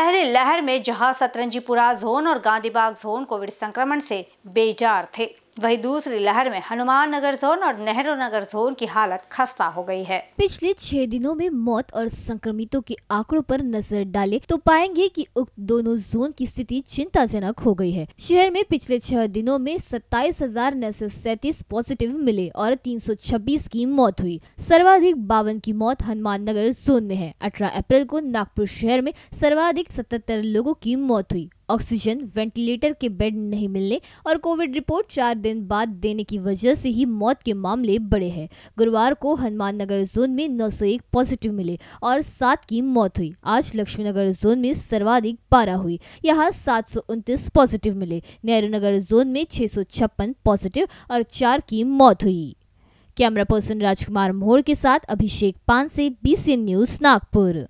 पहले लहर में जहां सतरंजीपुरा जोन और गांधीबाग जोन कोविड संक्रमण से बेजार थे वहीं दूसरी लहर में हनुमान नगर जोन और नेहरू नगर जोन की हालत खस्ता हो गई है पिछले छह दिनों में मौत और संक्रमितों के आंकड़ों पर नजर डाले तो पाएंगे कि उक्त दोनों जोन की स्थिति चिंताजनक हो गई है शहर में पिछले छह दिनों में सत्ताईस हजार नौ सौ सैतीस पॉजिटिव मिले और 326 की मौत हुई सर्वाधिक बावन की मौत हनुमान नगर जोन में है अठारह अप्रैल को नागपुर शहर में सर्वाधिक सतहत्तर लोगों की मौत हुई ऑक्सीजन वेंटिलेटर के बेड नहीं मिलने और कोविड रिपोर्ट चार दिन बाद देने की वजह से ही मौत के मामले बढ़े हैं गुरुवार को हनुमान नगर जोन में 901 पॉजिटिव मिले और सात की मौत हुई आज लक्ष्मी नगर जोन में सर्वाधिक बारह हुई यहाँ सात पॉजिटिव मिले नेहरू नगर जोन में छह पॉजिटिव और चार की मौत हुई कैमरा पर्सन राजकुमार मोहर के साथ अभिषेक पान से बीसीएन न्यूज नागपुर